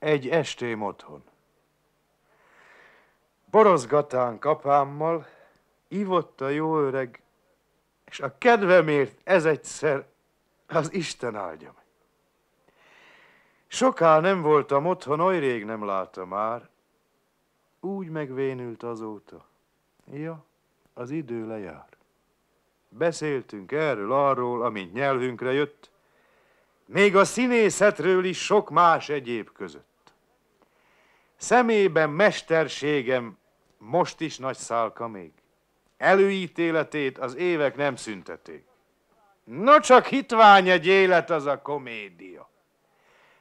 Egy estém otthon. Borozgatánk apámmal, ivott a jó öreg, és a kedvemért ez egyszer az Isten áldja meg. Soká nem voltam otthon, oly rég nem látta már. Úgy megvénült azóta. Ja, az idő lejár. Beszéltünk erről, arról, amint nyelvünkre jött, még a színészetről is sok más egyéb között. Szemében mesterségem most is nagy szálka még. Előítéletét az évek nem szünteték. No csak hitvány egy élet az a komédia.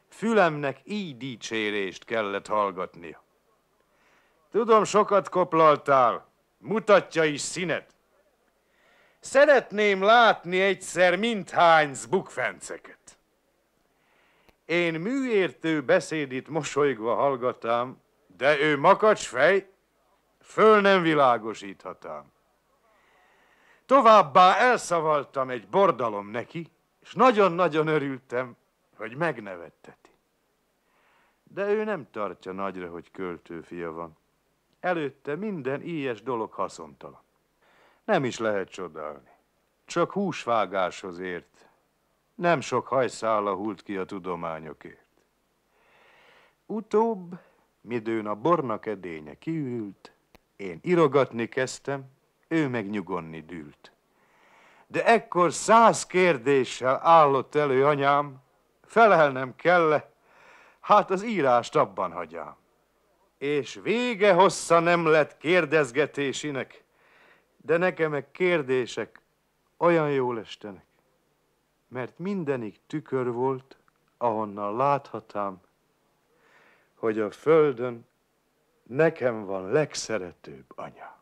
Fülemnek így dicsérést kellett hallgatnia. Tudom, sokat koplaltál, mutatja is színet. Szeretném látni egyszer mindhány zbukfenceket. Én műértő beszédit mosolygva hallgatám, de ő makacs fej, föl nem világosíthatám. Továbbá elszavaltam egy bordalom neki, és nagyon-nagyon örültem, hogy megnevetteti. De ő nem tartja nagyra, hogy költő fia van. Előtte minden ilyes dolog haszontalan. Nem is lehet csodálni. Csak húsvágáshoz ért, nem sok hajszála hult ki a tudományokért. Utóbb, midőn a bornak edénye kiült, én irogatni kezdtem, ő meg nyugonni dűlt. De ekkor száz kérdéssel állott elő anyám, felelnem kell -e, hát az írást abban hagyám. És vége hossza nem lett kérdezgetésinek, de nekem a kérdések olyan jól estenek mert mindenik tükör volt, ahonnan láthatám, hogy a földön nekem van legszeretőbb anya.